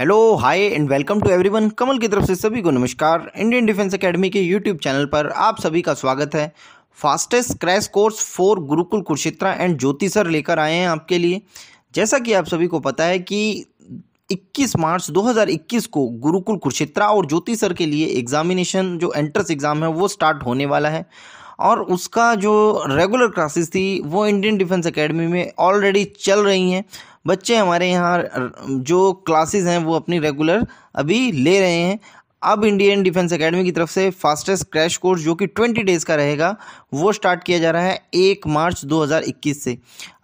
hello hi and welcome to everyone Kamal की तरफ से सभी को नमस्कार इंडियन डिफेंस एकेडमी के यूट्यूब चैनल पर आप सभी का स्वागत है fastest crash course for Gurukul Kurukshetra and Jyoti sir लेकर आए हैं आपके लिए जैसा कि आप सभी को पता है कि 21 मार्च 2021 को गुरुकुल कुरुक्षेत्रा और ज्योति सर के लिए एग्जामिनेशन जो एंट्रेंस एग्ज़ाम है वो स्टार्ट होने वाला है और उसका जो रेगुलर क्लासेस थी वो इंडियन डिफेंस एकेडमी में ऑलरेडी चल रही हैं बच्चे हमारे यहाँ जो क्लासेस हैं वो अपनी रेगुलर अभी ले रहे हैं अब इंडियन डिफेंस एकेडमी की तरफ से फास्टेस्ट क्रैश कोर्स जो कि ट्वेंटी डेज़ का रहेगा वो स्टार्ट किया जा रहा है एक मार्च 2021 से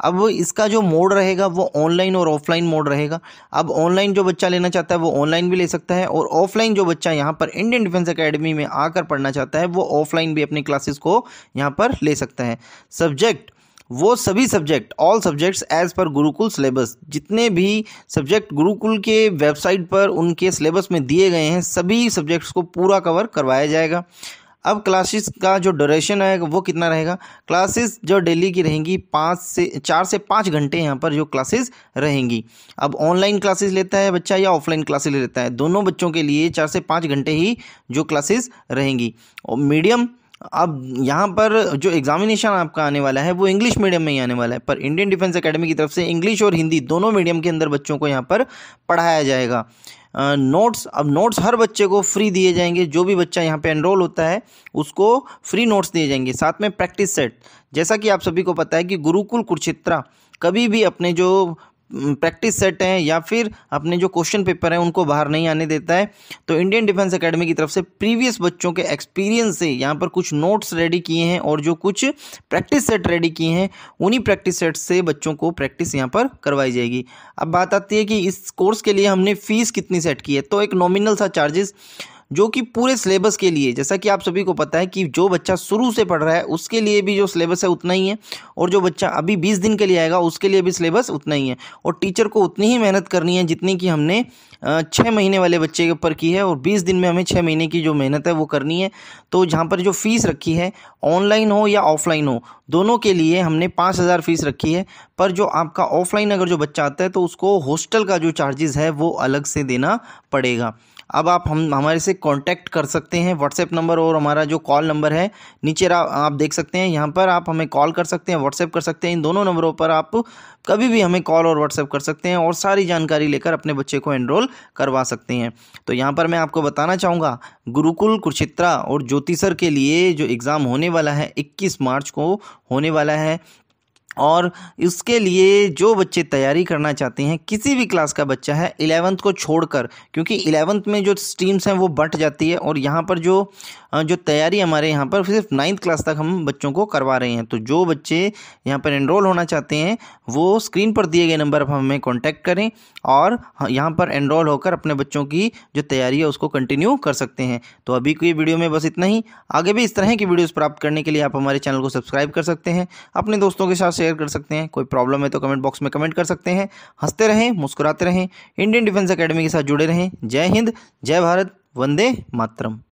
अब इसका जो मोड रहेगा वो ऑनलाइन और ऑफलाइन मोड रहेगा अब ऑनलाइन जो बच्चा लेना चाहता है वो ऑनलाइन भी ले सकता है और ऑफलाइन जो बच्चा यहाँ पर इंडियन डिफेंस अकेडमी में आकर पढ़ना चाहता है वो ऑफलाइन भी अपनी क्लासेस को यहाँ पर ले सकता है सब्जेक्ट वो सभी subject all subjects as per Gurukul syllabus जितने भी सब्जेक्ट गुरुकुल के वेबसाइट पर उनके सिलेबस में दिए गए हैं सभी सब्जेक्ट्स को पूरा कवर करवाया जाएगा अब क्लासेस का जो ड्यूरेशन आएगा वो कितना रहेगा क्लासेस जो डेली की रहेंगी पाँच से चार से पाँच घंटे यहाँ पर जो क्लासेस रहेंगी अब ऑनलाइन क्लासेस लेता है बच्चा या ऑफलाइन क्लासेस लेता है दोनों बच्चों के लिए चार से पाँच घंटे ही जो क्लासेस रहेंगी और मीडियम अब यहाँ पर जो एग्ज़ामिनेशन आपका आने वाला है वो इंग्लिश मीडियम में ही आने वाला है पर इंडियन डिफेंस अकेडमी की तरफ से इंग्लिश और हिंदी दोनों मीडियम के अंदर बच्चों को यहाँ पर पढ़ाया जाएगा नोट्स अब नोट्स हर बच्चे को फ्री दिए जाएंगे जो भी बच्चा यहाँ पे एनरोल होता है उसको फ्री नोट्स दिए जाएंगे साथ में प्रैक्टिस सेट जैसा कि आप सभी को पता है कि गुरुकुल कुरुक्षेत्रा कभी भी अपने जो प्रैक्टिस सेट हैं या फिर अपने जो क्वेश्चन पेपर हैं उनको बाहर नहीं आने देता है तो इंडियन डिफेंस एकेडमी की तरफ से प्रीवियस बच्चों के एक्सपीरियंस से यहाँ पर कुछ नोट्स रेडी किए हैं और जो कुछ प्रैक्टिस सेट रेडी किए हैं उन्हीं प्रैक्टिस सेट से बच्चों को प्रैक्टिस यहाँ पर करवाई जाएगी अब बात आती है कि इस कोर्स के लिए हमने फ़ीस कितनी सेट की है तो एक नॉमिनल सा चार्जेस जो कि पूरे सिलेबस के लिए जैसा कि आप सभी को पता है कि जो बच्चा शुरू से पढ़ रहा है उसके लिए भी जो सिलेबस है उतना ही है और जो बच्चा अभी बीस दिन के लिए आएगा उसके लिए भी सिलेबस उतना ही है और टीचर को उतनी ही मेहनत करनी है जितनी कि हमने छः महीने वाले बच्चे के ऊपर की है और बीस दिन में हमें छः महीने की जो मेहनत है वो करनी है तो जहाँ पर जो फ़ीस रखी है ऑनलाइन हो या ऑफलाइन हो दोनों के लिए हमने पाँच हज़ार फ़ीस रखी है पर जो आपका ऑफलाइन अगर जो बच्चा आता है तो उसको हॉस्टल का जो चार्जेस है वो अलग से देना पड़ेगा अब आप हम हमारे से कांटेक्ट कर सकते हैं व्हाट्सएप नंबर और हमारा जो कॉल नंबर है नीचे आप देख सकते हैं यहाँ पर आप हमें कॉल कर सकते हैं व्हाट्सएप कर सकते हैं इन दोनों नंबरों पर आप कभी भी हमें कॉल और व्हाट्सएप कर सकते हैं और सारी जानकारी लेकर अपने बच्चे को एनरोल करवा सकते हैं तो यहाँ पर मैं आपको बताना चाहूँगा गुरुकुल कुरुक्षित्रा और ज्योतिसर के लिए जो एग्ज़ाम होने वाला है इक्कीस मार्च को होने वाला है और इसके लिए जो बच्चे तैयारी करना चाहते हैं किसी भी क्लास का बच्चा है इलेवंथ को छोड़कर क्योंकि इलेवंथ में जो स्ट्रीम्स हैं वो बंट जाती है और यहाँ पर जो हाँ, जो तैयारी हमारे यहाँ पर सिर्फ नाइन्थ क्लास तक हम बच्चों को करवा रहे हैं तो जो बच्चे यहाँ पर एनरोल होना चाहते हैं वो स्क्रीन पर दिए गए नंबर पर हमें कॉन्टैक्ट करें और हाँ, यहाँ पर एनरोल होकर अपने बच्चों की जो तैयारी है उसको कंटिन्यू कर सकते हैं तो अभी की वीडियो में बस इतना ही आगे भी इस तरह की वीडियोज़ प्राप्त करने के लिए आप हमारे चैनल को सब्सक्राइब कर सकते हैं अपने दोस्तों के साथ शेयर कर सकते हैं कोई प्रॉब्लम है तो कमेंट बॉक्स में कमेंट कर सकते हैं हंसते रहें मुस्कुराते रहें इंडियन डिफेंस अकेडमी के साथ जुड़े रहें जय हिंद जय भारत वंदे मातरम